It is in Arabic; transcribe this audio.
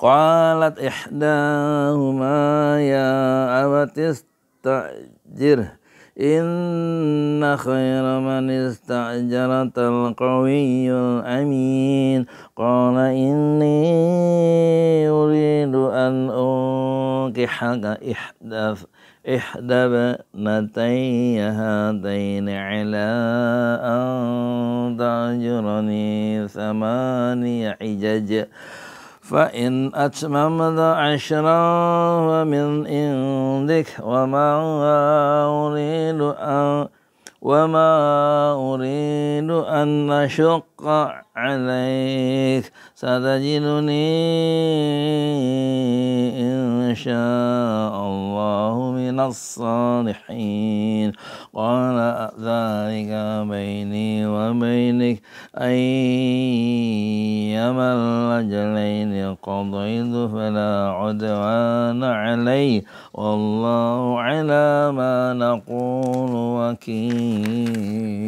قالت إحداهما يا أبت استأجره إن خير من استأجرت القوي الأمين قال إني أريد أن أنكحك إحدى إحدى ابنتي هاتين على أن تأجرني ثماني حجج فإن أتممت عشرا فمن عندك وما أريد أن وما أريد أن أشق عليك ستجدني إن شاء الله من الصالحين قال ذلك بيني وبينك أي من الرجلين قضيت فلا عدوان علي والله على ما نقول وكيل